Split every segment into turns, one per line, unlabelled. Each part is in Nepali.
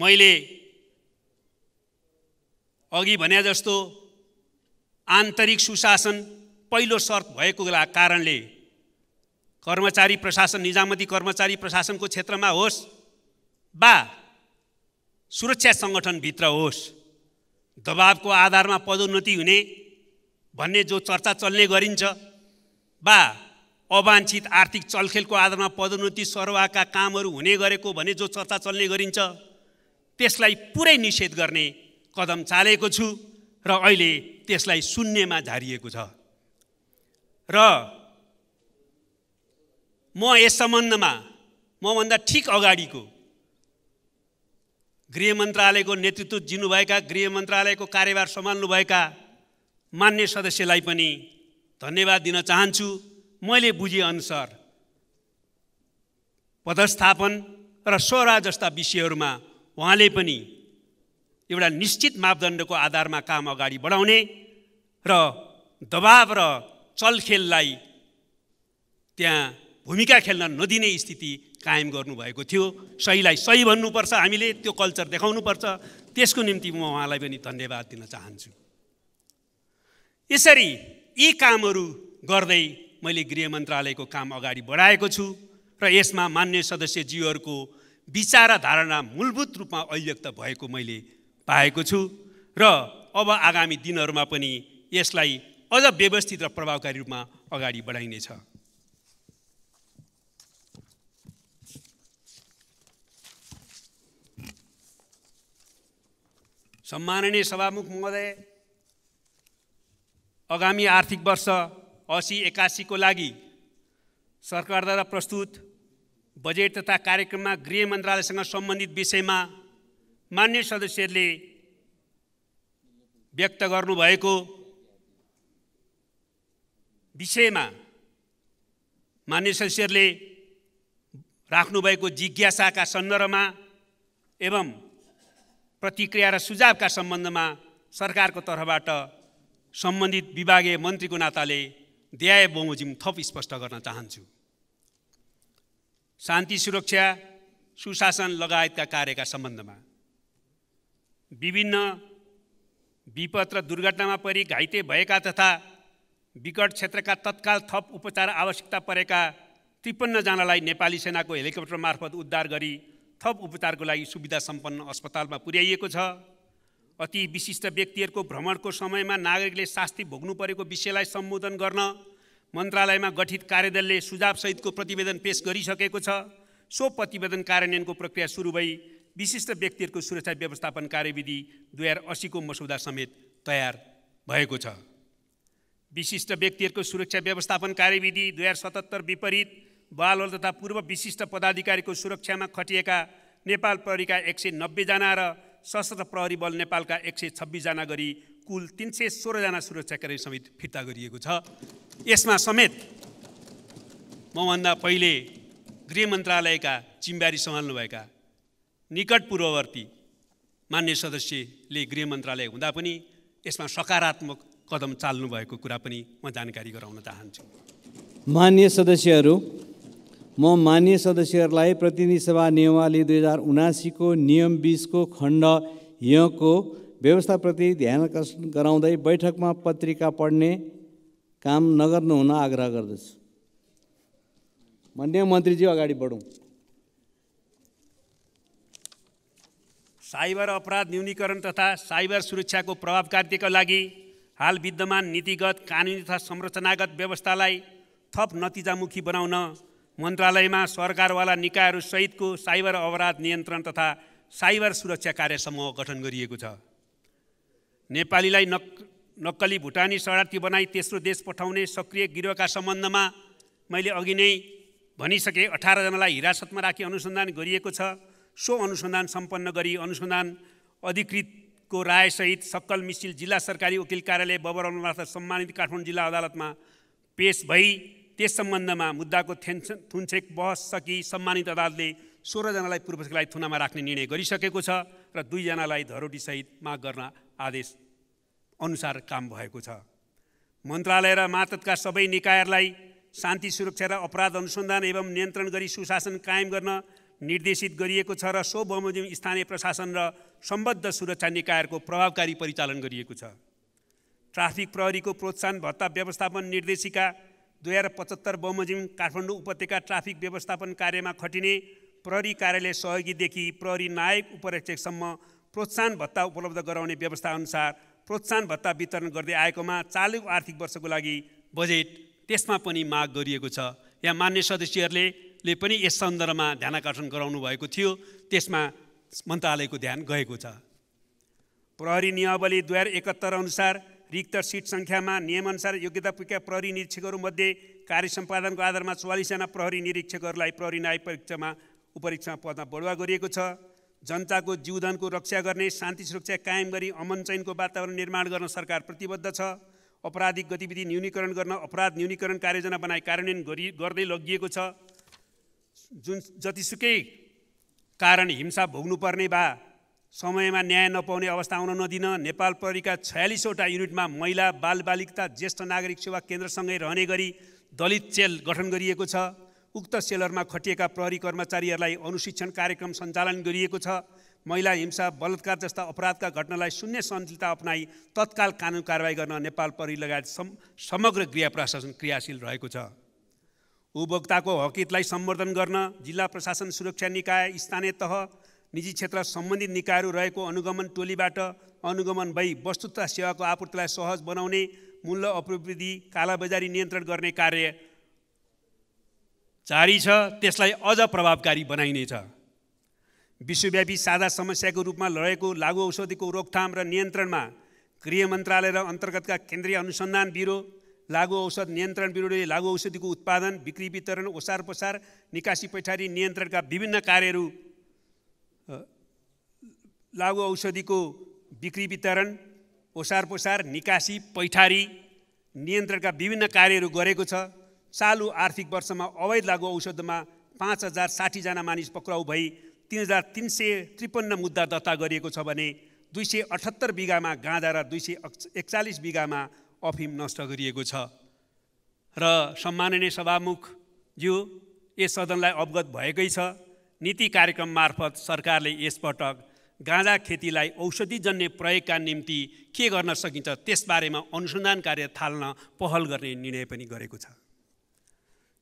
मैले अघि भने जस्तो आन्तरिक सुशासन पहिलो शर्त भएको कारणले कर्मचारी प्रशासन निजामती कर्मचारी प्रशासनको क्षेत्रमा होस् वा सुरक्षा सङ्गठनभित्र होस् दबावको आधारमा पदोन्नति हुने भन्ने जो चर्चा चल्ने गरिन्छ वा अवाञ्छित आर्थिक चलखेलको आधारमा पदोन्नति सरवाका कामहरू हुने गरेको भन्ने जो चर्चा चल्ने गरिन्छ त्यसलाई पुरै निषेध गर्ने कदम चालेको छु र अहिले त्यसलाई शून्यमा झारिएको छ र म यस सम्बन्धमा मभन्दा ठिक अगाडिको गृह मन्त्रालयको नेतृत्व दिनुभएका गृह मन्त्रालयको कार्यभार सम्हाल्नुभएका मान्य सदस्यलाई पनि धन्यवाद दिन चाहन्छु मैले बुझेअनुसार पदस्थापन र स्वरा जस्ता विषयहरूमा उहाँले पनि एउटा निश्चित मापदण्डको आधारमा काम अगाडि बढाउने र दबाव र चलखेललाई त्यहाँ भूमिका खेल्न नदिने स्थिति कायम गर्नुभएको थियो सहीलाई सही भन्नुपर्छ हामीले त्यो कल्चर देखाउनुपर्छ त्यसको निम्ति म उहाँलाई पनि धन्यवाद दिन चाहन्छु यसरी यी कामहरू गर्दै मैले गृह मन्त्रालयको काम अगाडि बढाएको छु र यसमा मान्य सदस्यज्यूहरूको विचार धारणा मूलभूत रूपमा अभिव्यक्त भएको मैले पाएको छु र अब आगामी दिनहरूमा पनि यसलाई अझ व्यवस्थित र प्रभावकारी रूपमा अगाडि बढाइनेछ सम्माननीय सभामुख महोदय आगामी आर्थिक वर्ष असी एक्कासीको लागि सरकारद्वारा प्रस्तुत बजेट तथा कार्यक्रममा गृह मन्त्रालयसँग सम्बन्धित विषयमा मान्य सदस्यहरूले व्यक्त गर्नुभएको विषयमा मान्य सदस्यहरूले राख्नुभएको जिज्ञासाका सन्दर्भमा एवं प्रतिक्रिया र सुझावका सम्बन्धमा सरकारको तर्फबाट सम्बन्धित विभागीय मन्त्रीको नाताले द्याय बमोजिम थप स्पष्ट गर्न चाहन्छु शान्ति सुरक्षा सुशासन लगायतका कार्यका सम्बन्धमा विभिन्न विपद र दुर्घटनामा परि घाइते भएका तथा विकट क्षेत्रका तत्काल थप उपचार आवश्यकता परेका त्रिपन्नजनालाई नेपाली सेनाको हेलिकप्टर मार्फत उद्धार गरी थप उपचारको लागि सुविधा सम्पन्न अस्पतालमा पुर्याइएको छ अति विशिष्ट व्यक्तिहरूको भ्रमणको समयमा नागरिकले शास्ति भोग्नु परेको विषयलाई सम्बोधन गर्न मन्त्रालयमा गठित कार्यदलले सुझावसहितको प्रतिवेदन पेस गरिसकेको छ सो प्रतिवेदन कार्यान्वयनको प्रक्रिया सुरु भई विशिष्ट व्यक्तिहरूको सुरक्षा व्यवस्थापन कार्यविधि दुई हजार असीको मसौदा समेत तयार भएको छ विशिष्ट व्यक्तिहरूको सुरक्षा व्यवस्थापन कार्यविधि दुई हजार सतहत्तर विपरीत बालल तथा पूर्व विशिष्ट पदाधिकारीको सुरक्षामा खटिएका नेपाल प्रहरीका एक सय नब्बेजना र सशस्त्र प्रहरी बल नेपालका एक सय छब्बिसजना गरी कुल तिन सय सोह्रजना सुरक्षाकर्मी समेत फिर्ता गरिएको छ यसमा समेत मभन्दा पहिले गृह मन्त्रालयका चिम्बारी सम्हाल्नुभएका निकट पूर्ववर्ती मान्य सदस्यले गृह मन्त्रालय हुँदा पनि यसमा सकारात्मक कदम चाल्नु भएको कुरा पनि म जानकारी गराउन चाहन्छु मान्य सदस्यहरू म मा मान्य सदस्यहरूलाई प्रतिनिधि सभा नियमावली दुई हजार उनासीको नियम बिसको खण्ड यको व्यवस्थाप्रति ध्यान आकर्षण गराउँदै बैठकमा पत्रिका पढ्ने काम नगर्नु हुन आग्रह गर्दछु भन्ने मन्त्रीजी अगाडि बढौँ साइबर अपराध न्यूनीकरण तथा साइबर सुरक्षाको प्रभावकारिताका लागि हाल विद्यमान नीतिगत कानुनी तथा संरचनागत व्यवस्थालाई थप नतिजामुखी बनाउन मन्त्रालयमा सरकारवाला निकायहरूसहितको साइबर अपराध नियन्त्रण तथा साइबर सुरक्षा कार्य समूह गठन गरिएको छ नेपालीलाई नक् नक्कली भुटानी शरणार्थी बनाई तेस्रो देश पठाउने सक्रिय गिरोहका सम्बन्धमा मैले अघि नै भनिसकेँ अठारजनालाई हिरासतमा राखी अनुसन्धान गरिएको छ सो अनुसन्धान सम्पन्न गरी अनुसन्धान अधिकृतको रायसहित सक्कल मिसिल जिल्ला सरकारी वकिल कार्यालय बबर बबरमार्थ सम्मानित काठमाडौँ जिल्ला अदालतमा पेस भई त्यस सम्बन्धमा मुद्दाको थेन्स थुनछेक बहस सकी सम्मानित अदालतले सोह्रजनालाई पूर्वजलाई थुनामा राख्ने निर्णय गरिसकेको छ र दुईजनालाई धरोटीसहित माग गर्न आदेश अनुसार काम भएको छ मन्त्रालय र मातका सबै निकायहरूलाई शान्ति सुरक्षा र अपराध अनुसन्धान एवं नियन्त्रण गरी सुशासन कायम गर्न निर्देशित गरिएको छ र सो बमोजिम स्थानीय प्रशासन र सम्बद्ध सुरक्षा निकायहरूको प्रभावकारी परिचालन गरिएको छ ट्राफिक प्रहरीको प्रोत्साहन भत्ता व्यवस्थापन निर्देशिका दुई हजार पचहत्तर बमोजिम काठमाडौँ उपत्यका ट्राफिक व्यवस्थापन कार्यमा खटिने प्रहरी कार्यालय सहयोगीदेखि प्रहरी नायक उपरेक्षकसम्म प्रोत्साहन भत्ता उपलब्ध गराउने व्यवस्था अनुसार प्रोत्साहन भत्ता वितरण गर्दै आएकोमा चालु आर्थिक वर्षको लागि बजेट त्यसमा पनि माग गरिएको छ यहाँ मान्य सदस्यहरूले ले पनि यस सन्दर्भमा ध्यान आकर्षण गराउनु भएको थियो त्यसमा मन्त्रालयको ध्यान गएको छ प्रहरी नियमावली दुई हजार एकहत्तर अनुसार रिक्त सिट सङ्ख्यामा नियमअनुसार योग्यता पुगेका प्रहरी निरीक्षकहरूमध्ये कार्य सम्पादनको आधारमा चौवालिसजना प्रहरी निरीक्षकहरूलाई प्रहरी न्याय परीक्षामा उपरीक्षण पदमा बढुवा गरिएको छ जनताको जीवधनको रक्षा गर्ने शान्ति सुरक्षा कायम गरी अमन चैनको वातावरण निर्माण गर्न सरकार प्रतिबद्ध छ अपराधिक गतिविधि न्यूनीकरण गर्न अपराध न्यूनीकरण कार्ययोजना बनाई कार्यान्वयन गरी गर्दै लगिएको छ जुन जतिसुकै कारण हिंसा भोग्नुपर्ने वा समयमा न्याय नपाउने अवस्था आउन नदिन नेपाल प्रहरीका छयालिसवटा युनिटमा महिला बालबालिका ज्येष्ठ नागरिक सेवा केन्द्रसँगै रहने गरी दलित चेल गठन गरिएको छ उक्त सेलरमा खटिएका प्रहरी कर्मचारीहरूलाई अनुशिक्षण कार्यक्रम सञ्चालन गरिएको छ महिला हिंसा बलात्कार जस्ता अपराधका घटनालाई शून्य सहनशीलता अपनाई तत्काल कानुन कारवाही गर्न नेपाल प्रहरी लगायत सम समग्र गृह प्रशासन क्रियाशील रहेको छ उपभोक्ताको हकितलाई सम्वर्धन गर्न जिल्ला प्रशासन सुरक्षा निकाय स्थानीय तह निजी क्षेत्र सम्बन्धित निकायहरू रहेको अनुगमन टोलीबाट अनुगमन भई वस्तु तथा सेवाको आपूर्तिलाई सहज बनाउने मूल्य अप्रवृद्धि कालाबजारी नियन्त्रण गर्ने कार्य जारी छ त्यसलाई अझ प्रभावकारी बनाइनेछ विश्वव्यापी साझा समस्याको रूपमा लडेको लागु औषधिको रोकथाम र नियन्त्रणमा गृह मन्त्रालय र अन्तर्गतका केन्द्रीय अनुसन्धान ब्युरो लागु औषध नियन्त्रण ब्युरोले लागु औषधिको उत्पादन बिक्री वितरण ओसार पसार निकासी पैठारी नियन्त्रणका विभिन्न कार्यहरू लागु औषधिको बिक्री वितरण ओसार पोसार निकासी पैठारी नियन्त्रणका विभिन्न कार्यहरू गरेको छ चालु आर्थिक वर्षमा अवैध लागु औषधमा पाँच हजार साठीजना मानिस पक्राउ भई तिन हजार तिन सय त्रिपन्न मुद्दा दर्ता गरिएको छ भने दुई सय अठहत्तर बिघामा गाँजा र दुई सय एकचालिस बिघामा अफिम नष्ट गरिएको छ र सम्माननीय सभामुखज्यू यस सदनलाई अवगत भएकै छ नीति कार्यक्रम मार्फत सरकारले यसपटक गाँजा खेतीलाई औषधिजन्य प्रयोगका निम्ति के गर्न सकिन्छ त्यसबारेमा अनुसन्धान कार्य थाल्न पहल गर्ने निर्णय पनि गरेको छ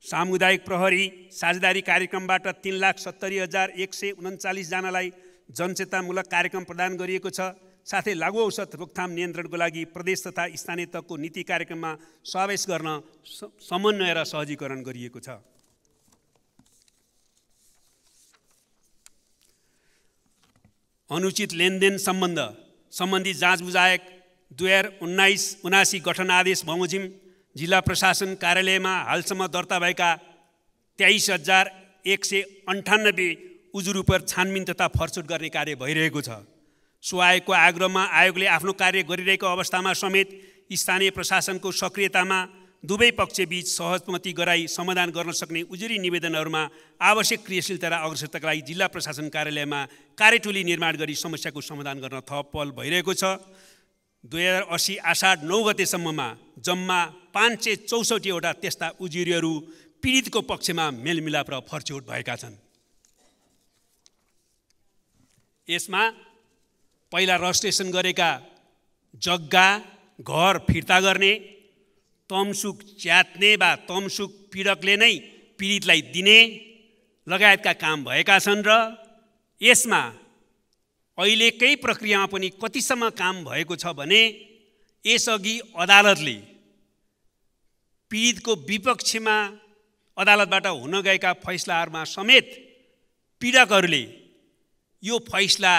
सामुदायिक प्रहरी साझेदारी कार्यक्रमबाट तिन लाख सत्तरी हजार एक सय उन्चालिसजनालाई जनचेतामूलक कार्यक्रम प्रदान गरिएको छ साथै लागु औषध रोकथाम नियन्त्रणको लागि प्रदेश तथा स्थानीय तहको नीति कार्यक्रममा समावेश गर्न समन्वय र सहजीकरण गरिएको छ अनुचित लेनदेन सम्बन्ध सम्बन्धी जाँच बुझाएक दुई हजार उन्नाइस उनासी गठन आदेश बमोजिम जिल्ला प्रशासन कार्यालयमा हालसम्म दर्ता भएका तेइस हजार एक सय अन्ठानब्बे उजुर छानबिन तथा फरछुट गर्ने कार्य भइरहेको छ सो आयोगको आग्रहमा आयोगले आफ्नो कार्य गरिरहेको अवस्थामा समेत स्थानीय प्रशासनको सक्रियतामा दुवै पक्षबीच सहमति गराई समाधान गर्न सक्ने उजुरी निवेदनहरूमा आवश्यक क्रियाशीलता र अग्रसरताका लागि जिल्ला प्रशासन कार्यालयमा कार्यटोली निर्माण गरी समस्याको समाधान गर्न थप पहल भइरहेको छ दुई हजार असी आषाढ नौ गतेसम्ममा जम्मा पाँच सय चौसठीवटा त्यस्ता उजुरीहरू पीडितको पक्षमा मेलमिलाप र फर्चौट भएका छन् यसमा पहिला रजिस्ट्रेसन गरेका जग्गा घर फिर्ता गर्ने तमसुक च्यात्ने वा तमसुक पीडकले नै पीडितलाई दिने लगायतका काम भएका छन् र यसमा अहिलेकै प्रक्रियामा पनि कतिसम्म काम भएको छ भने यसअघि अदालतले पीडितको विपक्षमा अदालतबाट हुन गएका फैसलाहरूमा समेत पीडकहरूले यो फैसला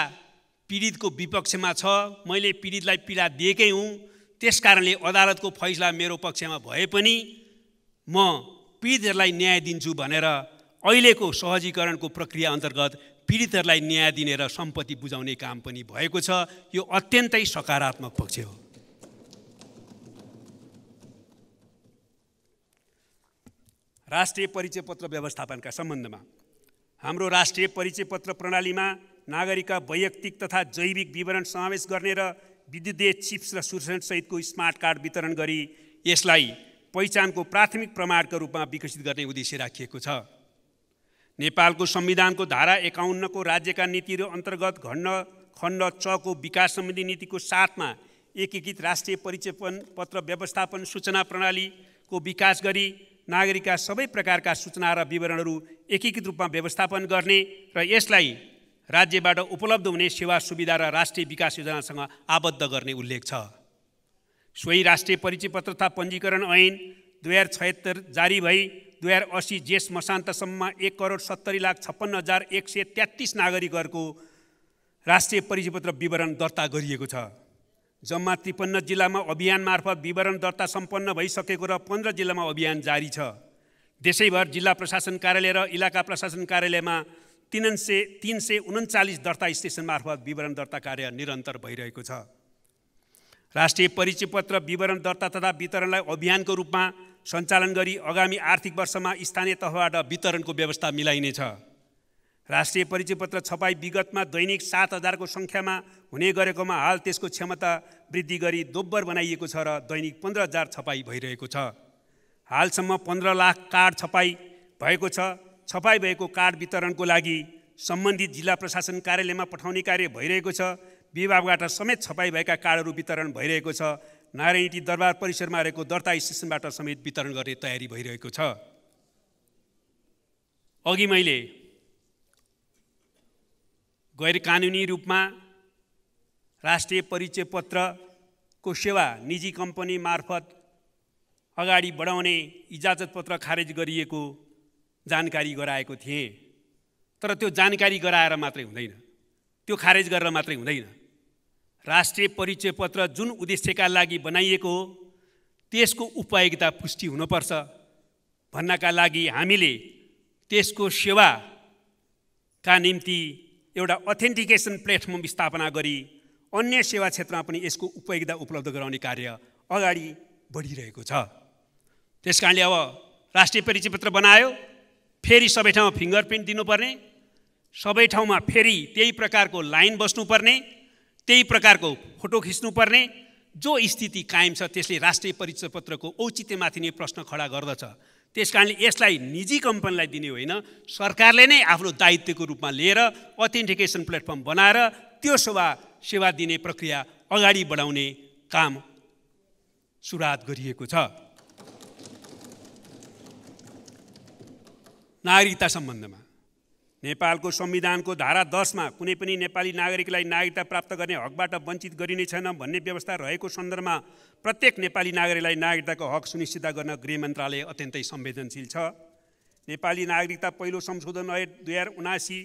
पीडितको विपक्षमा छ मैले पीडितलाई पीडा दिएकै हुँ त्यसकारणले अदालतको फैसला मेरो पक्षमा भए पनि म पीडितहरूलाई न्याय दिन्छु भनेर अहिलेको सहजीकरणको प्रक्रिया अन्तर्गत पीडितहरूलाई न्याय दिने र सम्पत्ति बुझाउने काम पनि भएको छ यो अत्यन्तै सकारात्मक पक्ष हो राष्ट्रिय परिचय पत्र व्यवस्थापनका सम्बन्धमा हाम्रो राष्ट्रिय परिचय पत्र प्रणालीमा नागरिकका वैयक्तिक तथा जैविक विवरण समावेश गर्ने र विद्युतीय चिप्स र सुरसहितको स्मार्ट कार्ड वितरण गरी यसलाई पहिचानको प्राथमिक प्रमाणका रूपमा विकसित गर्ने उद्देश्य राखिएको छ नेपालको संविधानको धारा एकाउन्नको राज्यका नीतिहरू अन्तर्गत खण्ड खण्ड चको विकास सम्बन्धी नीतिको साथमा एकीकृत राष्ट्रिय परिचय पत्र व्यवस्थापन सूचना प्रणालीको विकास गरी नागरिकका सबै प्रकारका सूचना र विवरणहरू एकीकृत रूपमा व्यवस्थापन गर्ने र यसलाई राज्यबाट उपलब्ध हुने सेवा सुविधा र राष्ट्रिय विकास योजनासँग आबद्ध गर्ने उल्लेख छ सोही राष्ट्रिय परिचय पत्र तथा पञ्जीकरण ऐन दुई हजार छयत्तर जारी भई दुई हजार असी जेस मसान्तसम्म एक करोड सत्तरी लाख छप्पन्न हजार एक सय तेत्तिस नागरिकहरूको राष्ट्रिय परिचयपत्र विवरण दर्ता गरिएको छ जम्मा त्रिपन्न जिल्लामा अभियान मार्फत विवरण दर्ता सम्पन्न भइसकेको र पन्ध्र जिल्लामा अभियान जारी छ देशैभर जिल्ला प्रशासन कार्यालय र इलाका प्रशासन कार्यालयमा तिन सय तिन सय उन्चालिस दर्ता स्टेसन मार्फत विवरण दर्ता कार्य निरन्तर भइरहेको छ राष्ट्रिय परिचय पत्र विवरण दर्ता तथा वितरणलाई अभियानको रूपमा सञ्चालन गरी आगामी आर्थिक वर्षमा स्थानीय तहबाट वितरणको व्यवस्था मिलाइनेछ राष्ट्रिय परिचय पत्र छपाई विगतमा दैनिक सात हजारको सङ्ख्यामा हुने गरेकोमा हाल त्यसको क्षमता वृद्धि गरी दोब्बर बनाइएको छ र दैनिक पन्ध्र हजार छपाई भइरहेको छ हालसम्म पन्ध्र लाख कार्ड छपाई भएको छ छपाई भएको कार्ड वितरणको लागि सम्बन्धित जिल्ला प्रशासन कार्यालयमा पठाउने कार्य भइरहेको छ विभागबाट समेत छपाई भएका कार्डहरू वितरण भइरहेको छ नारायणटी दरबार परिसरमा रहेको दर्ता स्टेसनबाट समेत वितरण गर्ने तयारी भइरहेको छ अघि मैले गैर कानुनी रूपमा राष्ट्रिय परिचय पत्रको सेवा निजी कम्पनी मार्फत अगाडि बढाउने इजाजत पत्र खारेज गरिएको जानकारी गराएको थिएँ तर त्यो जानकारी गराएर मात्रै हुँदैन त्यो खारेज गरेर मात्रै हुँदैन राष्ट्रिय परिचय पत्र जुन उद्देश्यका लागि बनाइएको हो त्यसको उपयोगिता पुष्टि हुनुपर्छ भन्नका लागि हामीले त्यसको सेवाका निम्ति एउटा अथेन्टिकेसन प्लेटफर्म स्थापना गरी अन्य सेवा क्षेत्रमा पनि यसको उपयोगिता उपलब्ध गराउने कार्य अगाडि बढिरहेको छ त्यस कारणले अब राष्ट्रिय परिचय पत्र बनायो फेरि सबै ठाउँमा फिङ्गर प्रिन्ट दिनुपर्ने सबै ठाउँमा फेरि त्यही प्रकारको लाइन बस्नुपर्ने त्यही प्रकारको फोटो खिच्नुपर्ने जो स्थिति कायम छ त्यसले राष्ट्रिय परिचय पत्रको औचित्यमाथि नै प्रश्न खडा गर्दछ त्यस कारणले यसलाई निजी कम्पनीलाई दिने होइन सरकारले नै आफ्नो दायित्वको रूपमा लिएर अथेन्टिकेसन प्लेटफर्म बनाएर त्यो सेवा सेवा दिने प्रक्रिया अगाडि बढाउने काम सुरुवात गरिएको छ नागरिकता सम्बन्धमा नेपालको संविधानको धारा दसमा कुनै पनि नेपाली नागरिकलाई नागरिकता प्राप्त गर्ने हकबाट वञ्चित गरिने छैन भन्ने व्यवस्था रहेको सन्दर्भमा प्रत्येक नेपाली नागरिकलाई नागरिकताको हक सुनिश्चित गर्न गृह मन्त्रालय अत्यन्तै संवेदनशील छ नेपाली नागरिकता पहिलो संशोधन ऐन दुई हजार उनासी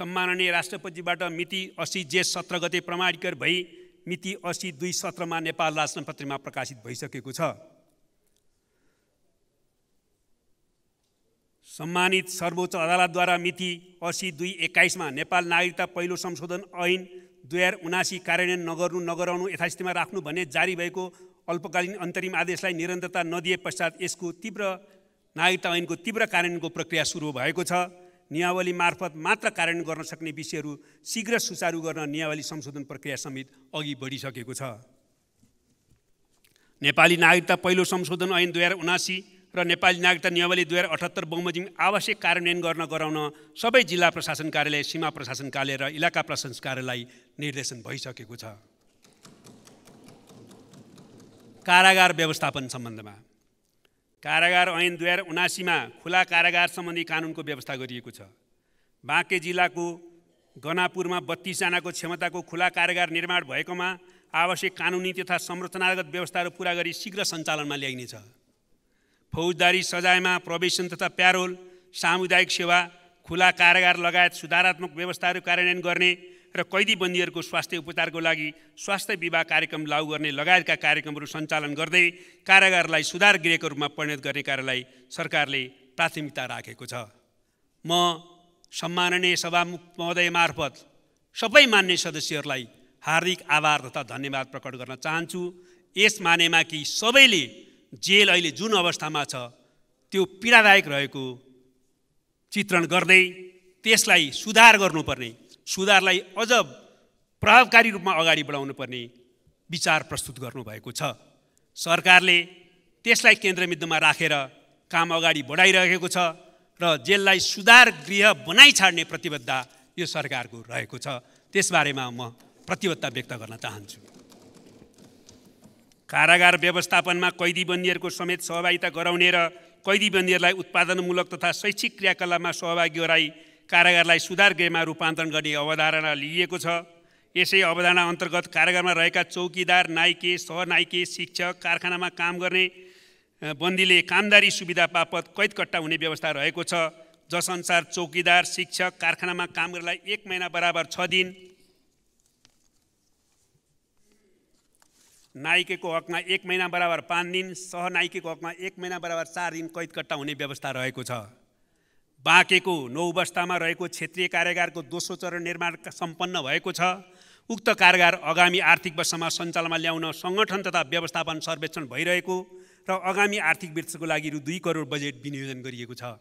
सम्माननीय राष्ट्रपतिबाट मिति असी जेठ सत्र गते प्रमाणीकरण भई मिति असी दुई सत्रमा नेपाल राजपत्रमा प्रकाशित भइसकेको छ सम्मानित सर्वोच्च अदालतद्वारा मिति असी दुई एक्काइसमा नेपाल नागरिकता पहिलो संशोधन ऐन दुई हजार उनासी कार्यान्वयन नगर्नु नगराउनु यथास्थितिमा राख्नु भने जारी भएको अल्पकालीन अन्तरिम आदेशलाई निरन्तरता नदिए पश्चात यसको तीव्र नागरिकता ऐनको तीव्र कार्यान्वयनको प्रक्रिया सुरु भएको छ नियावली मार्फत मात्र कार्यान्वयन गर्न सक्ने विषयहरू शीघ्र सुचारू गर्न नियावली संशोधन प्रक्रिया समेत अघि बढिसकेको छ नेपाली नागरिकता पहिलो संशोधन ऐन दुई हजार उनासी र नेपाली नागरिकता नियमावली दुई हजार अठहत्तर बमोजिम आवश्यक कार्यान्वयन गर्न गराउन सबै जिल्ला प्रशासन कार्यालय सीमा प्रशासन कार्यालय र इलाका प्रशासन कार्यालय निर्देशन भइसकेको छ कारागार व्यवस्थापन सम्बन्धमा कारागार ऐन दुई हजार उनासीमा खुला कारागार सम्बन्धी कानुनको व्यवस्था गरिएको छ बाँके जिल्लाको गनापुरमा बत्तिसजनाको क्षमताको खुला कारागार निर्माण भएकोमा आवश्यक कानुनी तथा संरचनागत व्यवस्थाहरू पुरा गरी शीघ्र सञ्चालनमा ल्याइनेछ फौजदारी सजायमा प्रवेशन तथा प्यारोल सामुदायिक सेवा खुला कारागार लगायत सुधारात्मक व्यवस्थाहरू कार्यान्वयन गर्ने र कैदी बन्दीहरूको स्वास्थ्य उपचारको लागि स्वास्थ्य विवाह कार्यक्रम लागू गर्ने लगायतका कार्यक्रमहरू सञ्चालन गर्दै कारागारलाई सुधार गृहको रूपमा परिणत गर्ने कार्यलाई सरकारले प्राथमिकता राखेको छ म सम्माननीय सभामुख महोदय मार्फत सबै मान्य सदस्यहरूलाई हार्दिक आभार तथा धन्यवाद प्रकट गर्न चाहन्छु यस मानेमा कि सबैले जेल अहिले जुन अवस्थामा छ त्यो पीडादायक रहेको चित्रण गर्दै त्यसलाई सुधार गर्नुपर्ने सुधारलाई अझ प्रभावकारी रूपमा अगाडि बढाउनु पर्ने विचार प्रस्तुत गर्नुभएको छ सरकारले त्यसलाई केन्द्रबिन्दुमा राखेर काम अगाडि बढाइरहेको छ र जेललाई सुधार गृह बनाइ छाड्ने प्रतिबद्धता यो सरकारको रहेको छ त्यसबारेमा म प्रतिबद्धता व्यक्त गर्न चाहन्छु कारागार व्यवस्थापनमा कैदीबन्दीहरूको समेत सहभागिता गराउने र कैदीबन्दीहरूलाई उत्पादनमूलक तथा शैक्षिक क्रियाकलापमा सहभागी गराई कारागारलाई सुधार गृहमा रूपान्तरण गर्ने अवधारणा लिइएको छ यसै अवधारणा अन्तर्गत कारागारमा रहेका चौकीदार नाइके सहनाइके शिक्षक कारखानामा काम गर्ने बन्दीले कामदारी सुविधा बापत कैदकट्टा हुने व्यवस्था रहेको छ जसअनुसार चौकीदार शिक्षक कारखानामा काम गर्नलाई एक महिना बराबर छ दिन नाइकेको हकमा एक महिना बराबर पाँच दिन सहनाइकेको हकमा एक महिना बराबर चार दिन कैद कट्टा हुने व्यवस्था रहेको छ बाँकेको नौ रहेको क्षेत्रीय कार्यगारको दोस्रो चरण निर्माण सम्पन्न भएको छ उक्त कारगार आगामी आर्थिक वर्षमा सञ्चालनमा ल्याउन सङ्गठन तथा व्यवस्थापन सर्वेक्षण भइरहेको र आगामी आर्थिक वर्षको लागि रु दुई करोड बजेट विनियोजन गरिएको छ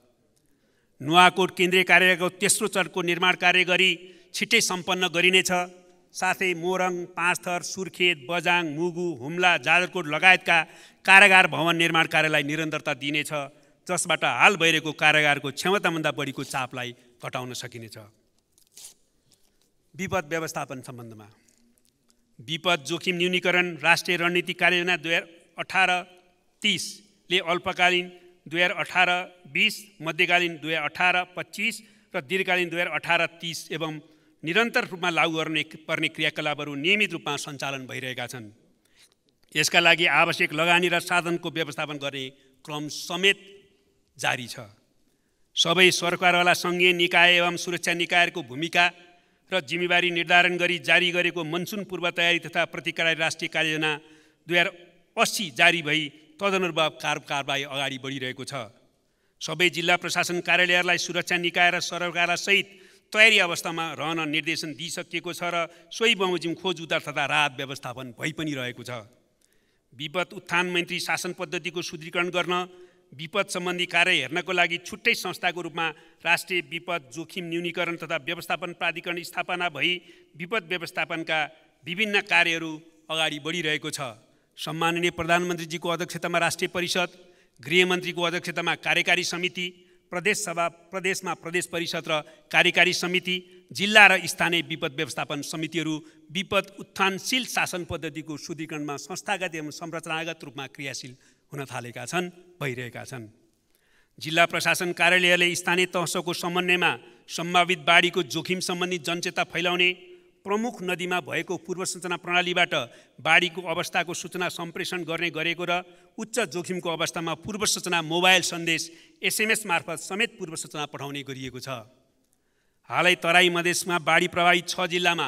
नुवाकोट केन्द्रीय कार्यगारको तेस्रो चरणको निर्माण कार्य गरी छिट्टै सम्पन्न गरिनेछ साथै मोरङ पाँचथर सुर्खेत बजाङ मुगु हुम्ला जाजरकोट लगायतका कारागार भवन निर्माण कार्यलाई निरन्तरता दिनेछ जसबाट हाल भइरहेको कारागारको क्षमताभन्दा बढीको चापलाई घटाउन सकिनेछ विपद व्यवस्थापन सम्बन्धमा विपद जोखिम न्यूनीकरण राष्ट्रिय रणनीति कार्ययोजना दुई हजार अठार तिसले अल्पकालीन दुई हजार अठार बिस मध्यकालीन दुई हजार अठार पच्चिस र दीर्घकालीन दुई हजार अठार तिस एवं निरन्तर रूपमा लागु गर्ने पर्ने क्रियाकलापहरू नियमित रूपमा सञ्चालन भइरहेका छन् यसका लागि आवश्यक लगानी र साधनको व्यवस्थापन गर्ने क्रम समेत जारी छ सबै सरकारवाला सङ्घीय निकाय एवं सुरक्षा निकायहरूको भूमिका र जिम्मेवारी निर्धारण गरी जारी गरेको मनसुन पूर्व तयारी तथा प्रतिकारी राष्ट्रिय कार्ययोजना दुई हजार अस्सी जारी भई तदनुरूप कार कारवाही अगाडि बढिरहेको छ सबै जिल्ला प्रशासन कार्यालयहरूलाई सुरक्षा निकाय र सरकारसहित तयारी अवस्थामा रहन निर्देशन दिइसकिएको छ र सोही बमोजिम खोज उद्धार तथा राहत व्यवस्थापन भइ पनि रहेको छ विपद उत्थान मैत्री शासन पद्धतिको सुदृढीकरण गर्न विपद सम्बन्धी कार्य हेर्नको लागि छुट्टै संस्थाको रूपमा राष्ट्रिय विपद जोखिम न्यूनीकरण तथा व्यवस्थापन प्राधिकरण स्थापना भई विपद व्यवस्थापनका विभिन्न कार्यहरू अगाडि बढिरहेको छ सम्माननीय प्रधानमन्त्रीजीको अध्यक्षतामा राष्ट्रिय परिषद गृहमन्त्रीको अध्यक्षतामा कार्यकारी समिति प्रदेश सभा प्रदेशमा प्रदेश परिषद र कार्यकारी समिति जिल्ला र स्थानीय विपद व्यवस्थापन समितिहरू विपद उत्थानशील शासन पद्धतिको शुद्धिकरणमा संस्थागत एवं संरचनागत रूपमा क्रियाशील हुन थालेका छन् भइरहेका छन् जिल्ला प्रशासन कार्यालयले स्थानीय तहसको समन्वयमा सम्भावित बाढीको जोखिम सम्बन्धी जनचेता फैलाउने प्रमुख नदीमा भएको पूर्व सूचना प्रणालीबाट बाढीको अवस्थाको सूचना सम्प्रेषण गर्ने गरेको र उच्च जोखिमको अवस्थामा पूर्व सूचना मोबाइल सन्देश एसएमएस मार्फत समेत पूर्व सूचना पठाउने गरिएको छ हालै तराई मधेसमा बाढी प्रभावित छ जिल्लामा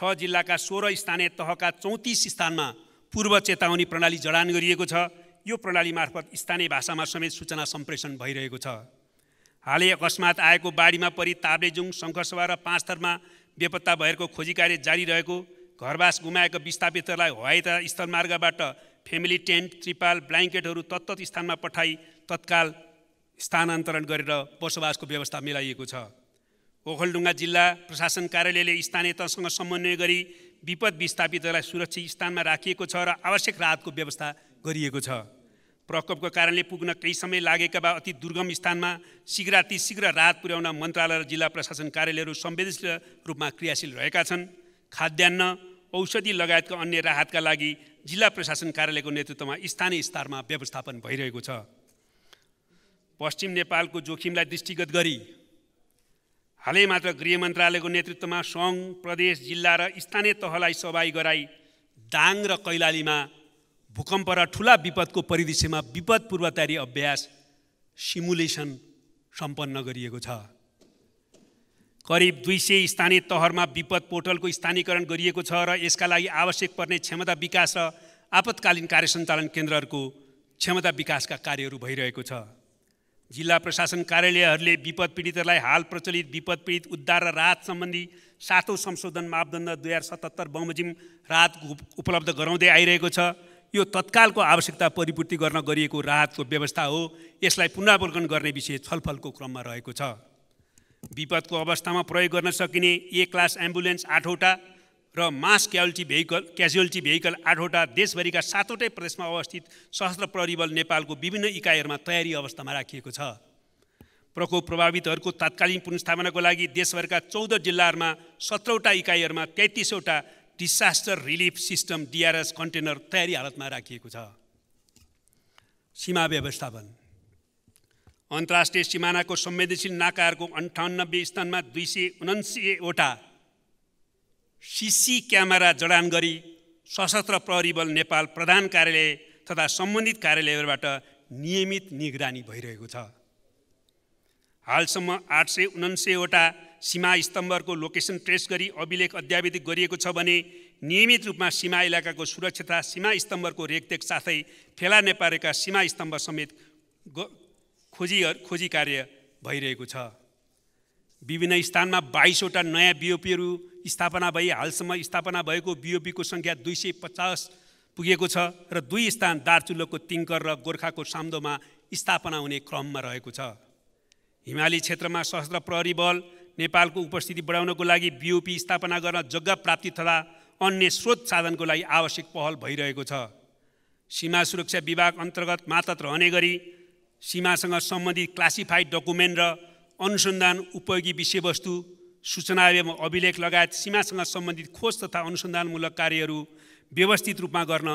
छ जिल्लाका सोह्र स्थानीय तहका चौतिस स्थानमा पूर्व चेतावनी प्रणाली जडान गरिएको छ यो प्रणाली मार्फत स्थानीय भाषामा समेत सूचना सम्प्रेषण भइरहेको छ हालै अकस्मात आएको बाढीमा परि ताब्लेजुङ शङ्करसभा र पाँचथरमा बेपत्ता भएको खोजी कार्य जारी रहेको घरवास गुमाएका विस्थापितहरूलाई हवाईता मार्गबाट फेमिली टेन्ट त्रिपाल ब्ल्याङ्केटहरू तत्त स्थानमा पठाई तत्काल स्थानान्तरण गरेर बसोबासको व्यवस्था मिलाइएको छ ओखलडुङ्गा जिल्ला प्रशासन कार्यालयले स्थानीय तहसँग समन्वय गरी विपद विस्थापितहरूलाई सुरक्षित स्थानमा राखिएको छ र आवश्यक राहतको व्यवस्था गरिएको छ प्रकोपको कारणले पुग्न केही समय लागेका बा अति दुर्गम स्थानमा शीघ्राति शीघ्र राहत पुर्याउन मन्त्रालय र जिल्ला प्रशासन कार्यालयहरू संवेदनशील रूपमा क्रियाशील रहेका छन् खाद्यान्न औषधि लगायतका अन्य राहतका लागि जिल्ला प्रशासन कार्यालयको नेतृत्वमा स्थानीय स्तरमा व्यवस्थापन भइरहेको छ पश्चिम नेपालको जोखिमलाई दृष्टिगत गरी हालै मात्र गृह मन्त्रालयको नेतृत्वमा सङ्घ प्रदेश जिल्ला र स्थानीय तहलाई सहभागी गराई दाङ र कैलालीमा भूकम्प र ठुला विपदको परिदृश्यमा विपद पूर्वतारी अभ्यास सिमुलेसन सम्पन्न गरिएको छ करिब दुई सय स्थानीय तहरमा विपद पोर्टलको स्थानीयकरण गरिएको छ र यसका लागि आवश्यक पर्ने क्षमता विकास र आपतकालीन कार्य सञ्चालन केन्द्रहरूको क्षमता विकासका कार्यहरू भइरहेको छ जिल्ला प्रशासन कार्यालयहरूले विपद पीडितहरूलाई हाल प्रचलित विपद पीडित उद्धार र राहत सम्बन्धी सातौँ संशोधन मापदण्ड दुई हजार सतहत्तर बमोजिम राहत उपलब्ध गराउँदै आइरहेको छ यो तत्कालको आवश्यकता परिपूर्ति गर्न गरिएको राहतको व्यवस्था हो यसलाई पुनरावलोकन गर्ने विषय छलफलको क्रममा रहेको छ विपदको अवस्थामा प्रयोग गर्न सकिने ए क्लास एम्बुलेन्स आठवटा र mass casualty vehicle casualty vehicle आठवटा देशभरिका सातवटै प्रदेशमा अवस्थित सशस्त्र प्रहरी बल नेपालको विभिन्न इकाइहरूमा तयारी अवस्थामा राखिएको छ प्रकोप प्रभावितहरूको तात्कालीन पुनस्थापनाको लागि देशभरका चौध जिल्लाहरूमा सत्रवटा इकाइहरूमा तेत्तिसवटा disaster relief system DRS container तयारी हालतमा राखिएको छ सीमा व्यवस्थापन अन्तर्राष्ट्रिय सिमानाको संवेदनशील नाकाहरूको अन्ठानब्बे स्थानमा दुई सय उनासीवटा सिसी क्यामेरा जडान गरी सशस्त्र प्रहरी बल नेपाल प्रधान कार्यालय तथा सम्बन्धित कार्यालयहरूबाट नियमित निगरानी भइरहेको छ हालसम्म आठ सय उनासीवटा सीमा स्तम्भहरूको लोकेसन ट्रेस गरी अभिलेख अध्यावधिक गरिएको छ भने नियमित रूपमा सीमा इलाकाको सुरक्षा सीमा स्तम्भहरूको रेखदेख साथै फेला नपारेका सीमा स्तम्भ समेत खोजी खोजी कार्य भइरहेको छ विभिन्न स्थानमा बाइसवटा नयाँ बिओपीहरू स्थापना भई हालसम्म स्थापना भएको बिओपीको सङ्ख्या दुई सय पचास पुगेको छ र दुई स्थान दार्चुलोको तिङ्कर र गोर्खाको साम्दोमा स्थापना हुने क्रममा रहेको छ हिमाली क्षेत्रमा सशस्त्र प्रहरी बल नेपालको उपस्थिति बढाउनको लागि बिओपी स्थापना गर्न जग्गा प्राप्ति तथा अन्य स्रोत साधनको लागि आवश्यक पहल भइरहेको छ सीमा सुरक्षा विभाग अन्तर्गत मात्र रहने गरी सीमासँग सम्बन्धित क्लासिफाइड डकुमेन्ट र अनुसन्धान उपयोगी विषयवस्तु सूचना एवं अभिलेख लगायत सीमासँग सम्बन्धित खोज तथा अनुसन्धानमूलक कार्यहरू व्यवस्थित रूपमा गर्न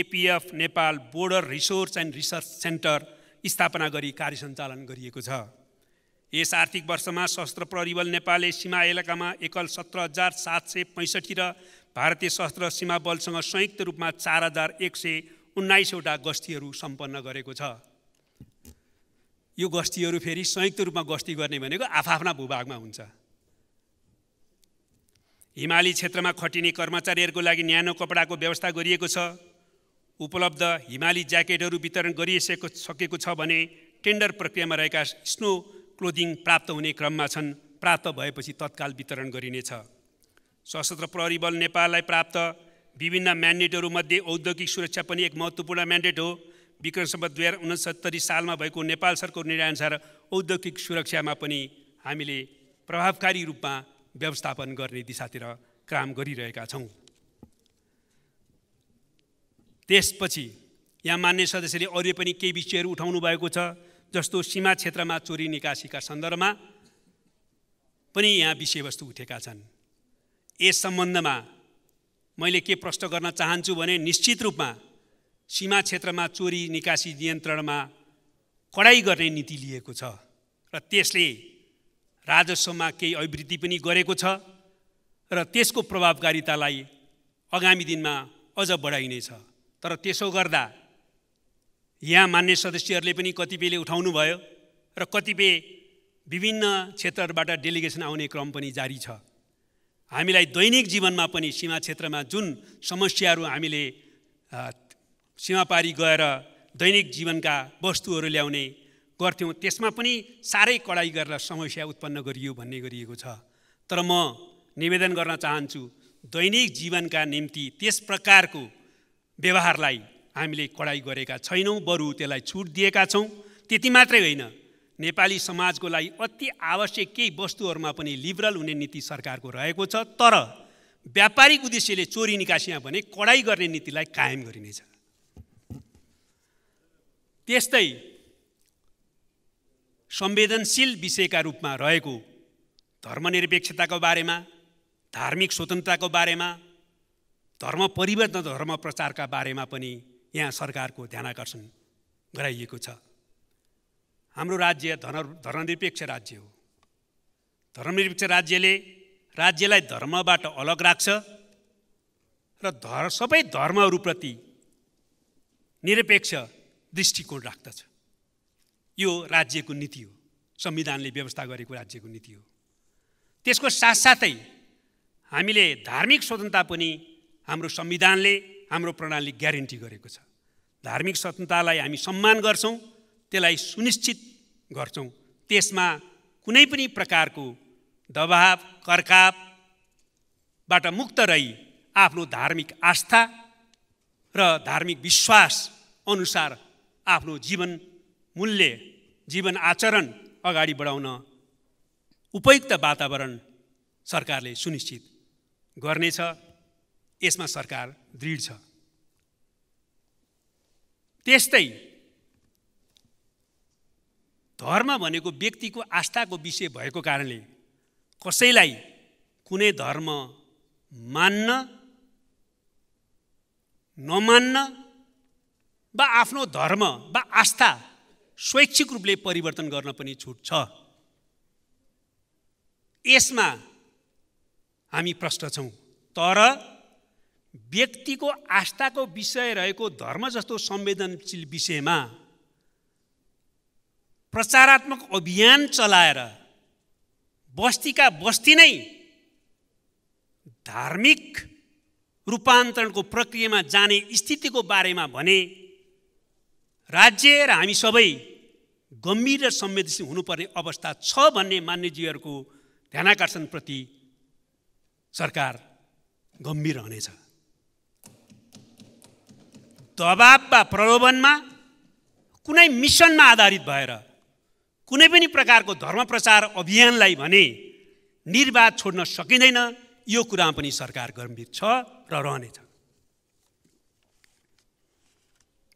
APF Nepal border resource and research centre स्थापना गरी कार्य सञ्चालन गरिएको छ यस आर्थिक वर्षमा सशस्त्र प्रहरी बल नेपालले सीमा इलाकामा एकल सत्र हजार सात सय पैँसठी र भारतीय सशस्त्र सीमा बलसँग संयुक्त रूपमा चार हजार एक सय उन्नाइसवटा गस्तीहरू सम्पन्न गरेको छ यो गस्तीहरू फेरि संयुक्त रूपमा गस्ती गर्ने भनेको आफआफ्ना भूभागमा हुन्छ हिमाली क्षेत्रमा खटिने कर्मचारीहरूको लागि न्यानो कपडाको व्यवस्था गरिएको छ उपलब्ध हिमाली ज्याकेटहरू वितरण गरिसकेको सकेको छ भने टेन्डर प्रक्रियामा रहेका स्नो क्लोदिङ प्राप्त हुने क्रममा छन् प्राप्त भएपछि तत्काल वितरण गरिनेछ सशस्त्र प्रहरी बल नेपाललाई प्राप्त विभिन्न म्यान्डेटहरूमध्ये औद्योगिक सुरक्षा पनि एक महत्त्वपूर्ण म्यान्डेट हो विक्रम सम्बत दुई हजार उनसत्तरी सालमा भएको नेपाल सरकारको निर्णयअनुसार औद्योगिक सुरक्षामा पनि हामीले प्रभावकारी रूपमा व्यवस्थापन गर्ने दिशातिर काम गरिरहेका छौँ त्यसपछि यहाँ मान्य सदस्यले अरू पनि केही विषयहरू उठाउनु भएको छ जस्तो सीमा क्षेत्रमा चोरी निकासीका सन्दर्भमा पनि यहाँ विषयवस्तु उठेका छन् यस सम्बन्धमा मैले के प्रश्न गर्न चाहन्छु भने निश्चित रूपमा सीमा क्षेत्रमा चोरी निकासी नियन्त्रणमा कडाई गर्ने नीति लिएको छ र त्यसले राजस्वमा केही अभिवृद्धि पनि गरेको छ र त्यसको प्रभावकारितालाई आगामी दिनमा अझ बढाइनेछ तर त्यसो गर्दा यहाँ मान्य सदस्यहरूले पनि कतिपयले उठाउनु भयो र कतिपय विभिन्न क्षेत्रहरूबाट डेलिगेसन आउने क्रम पनि जारी छ हामीलाई दैनिक जीवनमा पनि सीमा क्षेत्रमा जुन समस्याहरू हामीले सीमापारी गएर दैनिक जीवनका वस्तुहरू ल्याउने गर्थ्यौँ त्यसमा पनि साह्रै कडाइ गरेर समस्या उत्पन्न गरियो भन्ने गरिएको छ तर म निवेदन गर्न चाहन्छु दैनिक जीवनका निम्ति त्यस प्रकारको व्यवहारलाई हामीले कडाई गरेका छैनौँ बरु त्यसलाई छुट दिएका छौँ त्यति मात्रै होइन नेपाली समाजको लागि अति आवश्यक केही वस्तुहरूमा पनि लिबरल हुने नीति सरकारको रहेको छ तर व्यापारिक उद्देश्यले चोरी निकासीमा भने कडाई गर्ने नीतिलाई कायम गरिनेछ त्यस्तै संवेदनशील विषयका रूपमा रहेको धर्मनिरपेक्षताको बारेमा धार्मिक स्वतन्त्रताको बारेमा धर्म परिवर्तन धर्म प्रचारका बारेमा पनि यहाँ सरकारको ध्यान आकर्षण गराइएको छ हाम्रो राज्य धन धर्मनिरपेक्ष राज्य हो धर्मनिरपेक्ष राज्यले राज्यलाई धर्मबाट अलग राख्छ र धर सबै धर्महरूप्रति निरपेक्ष दृष्टिकोण राख्दछ यो राज्यको नीति हो संविधानले व्यवस्था गरेको राज्यको नीति हो त्यसको साथसाथै हामीले धार्मिक स्वतन्त्रता पनि हाम्रो संविधानले हाम्रो प्रणाली ग्यारेन्टी गरेको छ धार्मिक स्वतन्त्रतालाई हामी सम्मान गर्छौँ त्यसलाई सुनिश्चित गर्छौँ त्यसमा कुनै पनि प्रकारको दबाव कर्कावबाट मुक्त रही आफ्नो धार्मिक आस्था र धार्मिक विश्वास अनुसार आफ्नो जीवन मूल्य जीवन आचरण अगाडि बढाउन उपयुक्त वातावरण सरकारले सुनिश्चित गर्नेछ यसमा सरकार दृढ छ त्यस्तै धर्म भनेको व्यक्तिको आस्थाको विषय भएको कारणले कसैलाई कुनै धर्म मान्न नमान्न वा आफ्नो धर्म वा आस्था स्वैच्छिक रूपले परिवर्तन गर्न पनि छुट छ यसमा हामी प्रष्ट छौँ तर व्यक्तिको आस्थाको विषय रहेको धर्म जस्तो संवेदनशील विषयमा प्रचारात्मक अभियान चलाएर बस्तीका बस्ती नै धार्मिक रूपान्तरणको प्रक्रियामा जाने स्थितिको बारेमा भने राज्य र हामी सबै गम्भीर र संवेदनशील हुनुपर्ने अवस्था छ भन्ने मान्यजीहरूको ध्यानाकर्षणप्रति सरकार गम्भीर रहनेछ दबाब वा प्रलोभनमा कुनै मिसनमा आधारित भएर कुनै पनि प्रकारको धर्म प्रचार अभियानलाई भने निर्वाध छोड्न सकिँदैन यो कुरामा पनि सरकार गम्भीर छ र रहनेछ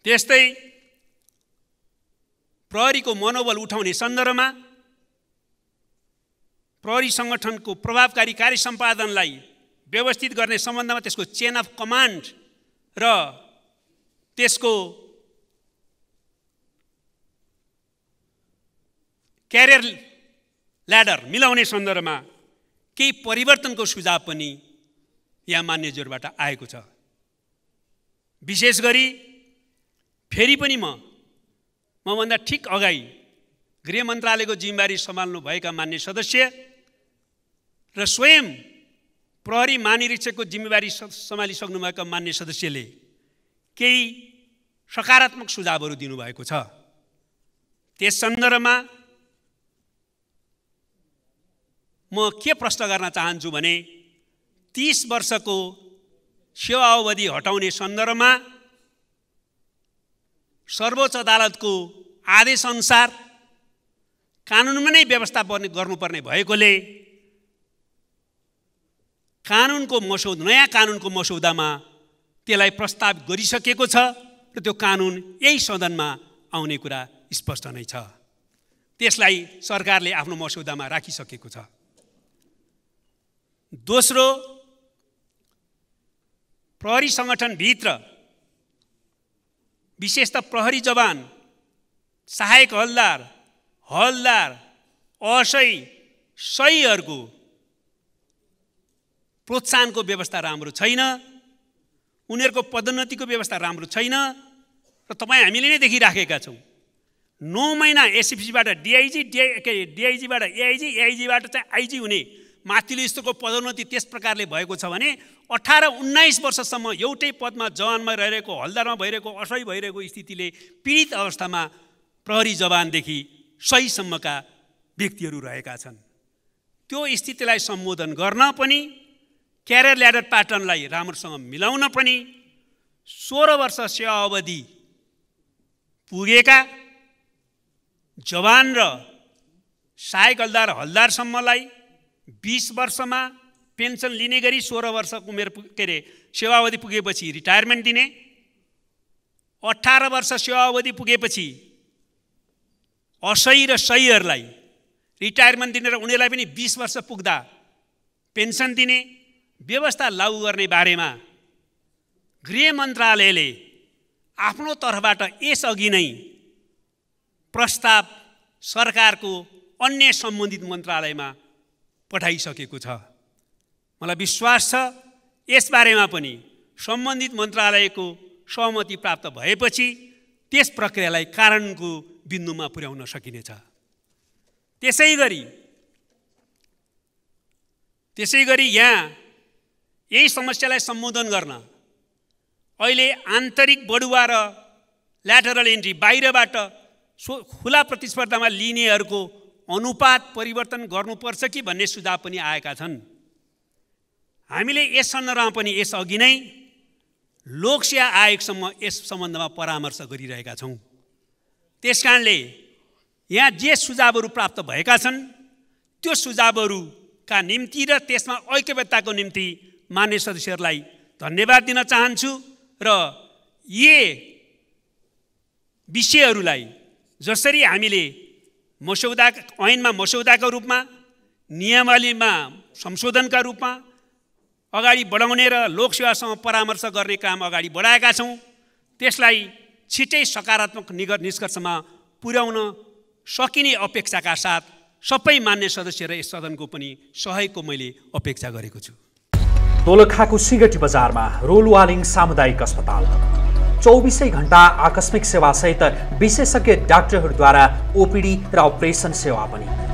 त्यस्तै प्रहरीको मनोबल उठाउने सन्दर्भमा प्रहरी सङ्गठनको प्रभावकारी कार्य सम्पादनलाई व्यवस्थित गर्ने सम्बन्धमा त्यसको चेन अफ कमान्ड र त्यसको क्यारियर ल्याडर मिलाउने सन्दर्भमा केही परिवर्तनको सुझाव पनि यहाँ मान्यज्यूहरूबाट आएको छ विशेष गरी फेरि पनि म मभन्दा ठिक अगाडि गृह मन्त्रालयको जिम्मेवारी सम्हाल्नुभएका मान्य सदस्य र स्वयं प्रहरी महानिरीक्षकको जिम्मेवारी सम्हालिसक्नुभएका मान्य सदस्यले केही सकारात्मक सुझावहरू दिनुभएको छ त्यस सन्दर्भमा म के प्रश्न गर्न चाहन्छु भने तिस वर्षको सेवा अवधि हटाउने सन्दर्भमा सर्वोच्च अदालतको आदेशअनुसार कानुनमा नै व्यवस्था पर्ने गर्नुपर्ने भएकोले कानुनको मसौद नयाँ कानुनको मसौदामा त्यसलाई प्रस्ताव गरिसकेको छ र त्यो कानुन यही सदनमा आउने कुरा स्पष्ट नै छ त्यसलाई सरकारले आफ्नो मसौदामा राखिसकेको छ दोस्रो प्रहरी सङ्गठनभित्र विशेष त प्रहरी जवान सहायक हलदार हलदार असै सहीहरूको प्रोत्साहनको व्यवस्था राम्रो छैन उनीहरूको पदोन्नतिको व्यवस्था राम्रो छैन र तपाईँ हामीले नै देखिराखेका छौँ नौ महिना एसएफसीबाट डिआइजी डिआ के डिआइजीबाट एआइजी एआइजीबाट चाहिँ आइजी हुने माथिल्लो स्तरको पदोन्नति त्यस प्रकारले भएको छ भने अठार उन्नाइस वर्षसम्म एउटै पदमा जवानमा रहेको हलदारमा भइरहेको असही भइरहेको स्थितिले पीडित अवस्थामा प्रहरी जवानदेखि सहीसम्मका व्यक्तिहरू रहेका छन् त्यो स्थितिलाई सम्बोधन गर्न पनि क्यारियर ल्याडर प्याटर्नलाई राम्रोसँग मिलाउन पनि सोह्र वर्ष सेवा अवधि पुगेका जवान र सहायक हलदार हलदारसम्मलाई बिस वर्षमा पेन्सन लिने गरी सोह्र वर्षको उमेर के अरे सेवा अवधि पुगेपछि रिटायरमेन्ट दिने अठार वर्ष सेवा अवधि पुगेपछि असही र सहीहरूलाई रिटायरमेन्ट दिने र उनीहरूलाई पनि बिस वर्ष पुग्दा पेन्सन दिने व्यवस्था लागू गर्ने बारेमा गृह मन्त्रालयले आफ्नो तर्फबाट यसअघि नै प्रस्ताव सरकारको अन्य सम्बन्धित मन्त्रालयमा पठाइसकेको छ मलाई विश्वास छ यसबारेमा पनि सम्बन्धित मन्त्रालयको सहमति प्राप्त भएपछि त्यस प्रक्रियालाई कारणको बिन्दुमा पुर्याउन सकिनेछ त्यसै गरी त्यसै गरी यहाँ यही समस्यालाई सम्बोधन गर्न अहिले आन्तरिक बढुवा र ल्याटरल इन्ट्री बाहिरबाट सो खुला प्रतिस्पर्धामा लिनेहरूको अनुपात परिवर्तन गर्नुपर्छ कि भन्ने सुझाव पनि आएका छन् हामीले यस सन्दर्भमा पनि यसअघि नै लोकसेवा आयोगसम्म यस सम्बन्धमा परामर्श गरिरहेका छौँ त्यस कारणले यहाँ जे सुझावहरू प्राप्त भएका छन् त्यो सुझावहरूका निम्ति र त्यसमा ऐक्यबद्धताको निम्ति मान्य सदस्यहरूलाई धन्यवाद दिन चाहन्छु र यी विषयहरूलाई जसरी हामीले मसौदा ऐनमा मसौदाको रूपमा नियमावलीमा संशोधनका रूपमा अगाडि बढाउने र लोकसेवासँग परामर्श गर्ने काम अगाडि बढाएका छौँ त्यसलाई छिटै सकारात्मक निग निष्कर्षमा पुर्याउन सकिने अपेक्षाका साथ सबै मान्य सदस्य र यस सदनको पनि सहयोगको मैले अपेक्षा गरेको छु दोलखाको सिगटी बजारमा रोलवालिङ सामुदायिक अस्पताल चौबिसै घन्टा आकस्मिक सेवासहित विशेषज्ञ डाक्टरहरूद्वारा ओपिडी र अपरेसन सेवा पनि